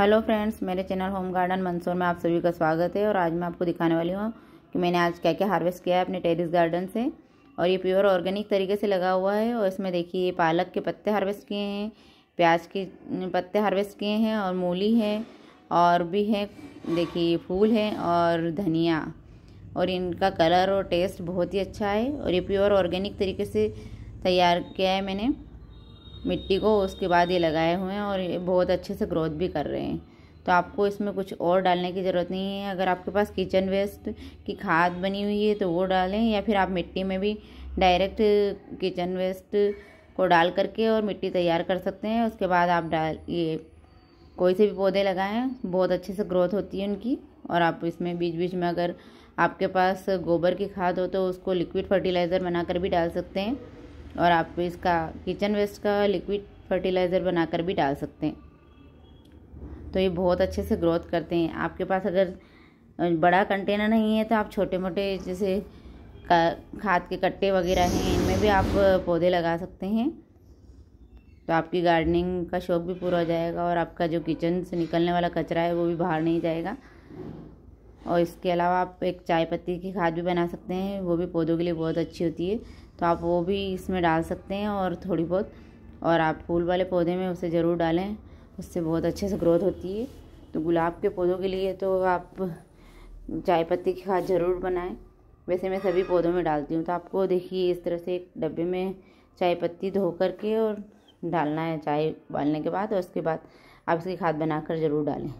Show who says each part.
Speaker 1: hello friends मेरे channel home garden Mansoor में आप सभी का स्वागत है और आज मैं आपको दिखाने वाली हूँ कि मैंने आज क्या क्या हार्वेस्ट किया है अपने टेरिस गार्डन से और ये प्योर ऑर्गेनिक तरीके से लगा हुआ है और इसमें देखिए पालक के पत्ते हार्वेस्ट किए हैं प्याज के पत्ते हार्वेस्ट किए हैं और मूली है और भी है देखिए फूल है और धनिया और इनका कलर और टेस्ट बहुत ही अच्छा है और ये प्योर ऑर्गेनिक तरीके से तैयार किया है मैंने मिट्टी को उसके बाद ये लगाए हुए हैं और ये बहुत अच्छे से ग्रोथ भी कर रहे हैं तो आपको इसमें कुछ और डालने की ज़रूरत नहीं है अगर आपके पास किचन वेस्ट की खाद बनी हुई है तो वो डालें या फिर आप मिट्टी में भी डायरेक्ट किचन वेस्ट को डाल करके और मिट्टी तैयार कर सकते हैं उसके बाद आप डाल ये कोई से भी पौधे लगाएं बहुत अच्छे से ग्रोथ होती है उनकी और आप इसमें बीच बीच में अगर आपके पास गोबर की खाद हो तो उसको लिक्विड फर्टिलाइज़र बना भी डाल सकते हैं और आप इसका किचन वेस्ट का लिक्विड फर्टिलाइज़र बनाकर भी डाल सकते हैं तो ये बहुत अच्छे से ग्रोथ करते हैं आपके पास अगर बड़ा कंटेनर नहीं है तो आप छोटे मोटे जैसे खाद के कट्टे वगैरह हैं इनमें भी आप पौधे लगा सकते हैं तो आपकी गार्डनिंग का शौक भी पूरा हो जाएगा और आपका जो किचन से निकलने वाला कचरा है वो भी बाहर नहीं जाएगा और इसके अलावा आप एक चाय पत्ती की खाद भी बना सकते हैं वो भी पौधों के लिए बहुत अच्छी होती है तो आप वो भी इसमें डाल सकते हैं और थोड़ी बहुत और आप फूल वाले पौधे में उसे ज़रूर डालें उससे बहुत अच्छे से ग्रोथ होती है तो गुलाब के पौधों के लिए तो आप चाय पत्ती की खाद ज़रूर बनाएं वैसे मैं सभी पौधों में डालती हूँ तो आपको देखिए इस तरह से एक डब्बे में चाय पत्ती धो कर के और डालना है चाय उबालने के बाद और उसके बाद आप इसकी खाद बनाकर ज़रूर डालें